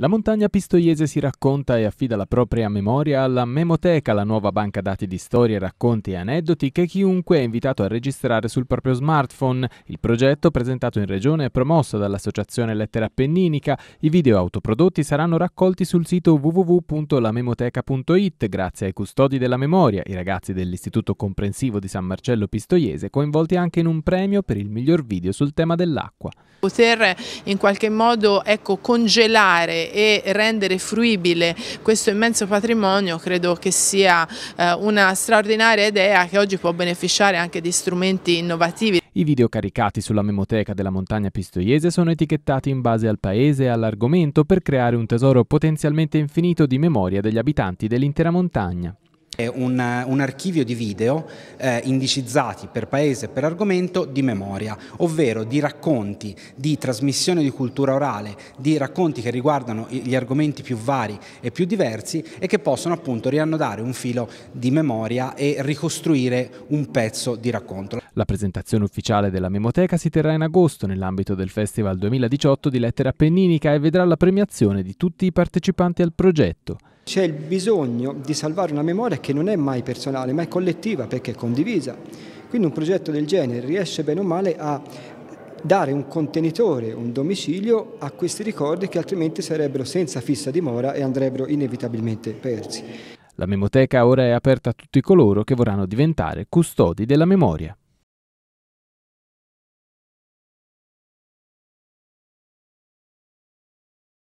La montagna pistoiese si racconta e affida la propria memoria alla Memoteca, la nuova banca dati di storie, racconti e aneddoti che chiunque è invitato a registrare sul proprio smartphone. Il progetto, presentato in regione è promosso dall'associazione Lettera Appenninica, i video autoprodotti saranno raccolti sul sito www.lamemoteca.it grazie ai custodi della memoria, i ragazzi dell'Istituto Comprensivo di San Marcello Pistoiese, coinvolti anche in un premio per il miglior video sul tema dell'acqua. Poter in qualche modo ecco, congelare e rendere fruibile questo immenso patrimonio credo che sia eh, una straordinaria idea che oggi può beneficiare anche di strumenti innovativi. I video caricati sulla memoteca della montagna pistoiese sono etichettati in base al paese e all'argomento per creare un tesoro potenzialmente infinito di memoria degli abitanti dell'intera montagna un, un archivio di video eh, indicizzati per paese e per argomento di memoria, ovvero di racconti, di trasmissione di cultura orale, di racconti che riguardano gli argomenti più vari e più diversi e che possono appunto riannodare un filo di memoria e ricostruire un pezzo di racconto. La presentazione ufficiale della memoteca si terrà in agosto nell'ambito del Festival 2018 di Lettera Appenninica e vedrà la premiazione di tutti i partecipanti al progetto. C'è il bisogno di salvare una memoria che non è mai personale, ma è collettiva perché è condivisa. Quindi un progetto del genere riesce bene o male a dare un contenitore, un domicilio a questi ricordi che altrimenti sarebbero senza fissa dimora e andrebbero inevitabilmente persi. La memoteca ora è aperta a tutti coloro che vorranno diventare custodi della memoria.